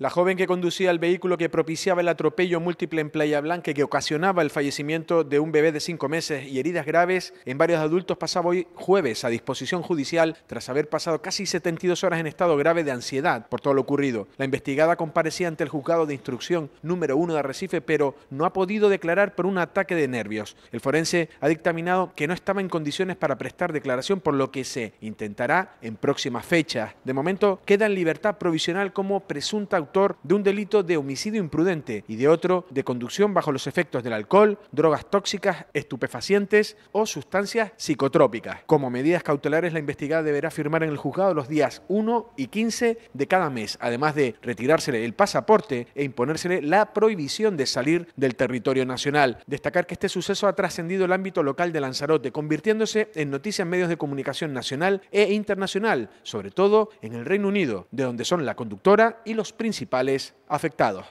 La joven que conducía el vehículo que propiciaba el atropello múltiple en Playa Blanca que ocasionaba el fallecimiento de un bebé de cinco meses y heridas graves en varios adultos pasaba hoy jueves a disposición judicial tras haber pasado casi 72 horas en estado grave de ansiedad por todo lo ocurrido. La investigada comparecía ante el juzgado de instrucción número uno de Arrecife pero no ha podido declarar por un ataque de nervios. El forense ha dictaminado que no estaba en condiciones para prestar declaración por lo que se intentará en próximas fechas. De momento queda en libertad provisional como presunta autor de un delito de homicidio imprudente y de otro de conducción bajo los efectos del alcohol, drogas tóxicas, estupefacientes o sustancias psicotrópicas. Como medidas cautelares, la investigada deberá firmar en el juzgado los días 1 y 15 de cada mes, además de retirársele el pasaporte e imponérsele la prohibición de salir del territorio nacional. Destacar que este suceso ha trascendido el ámbito local de Lanzarote, convirtiéndose en noticia en medios de comunicación nacional e internacional, sobre todo en el Reino Unido, de donde son la conductora y los principales principales afectados.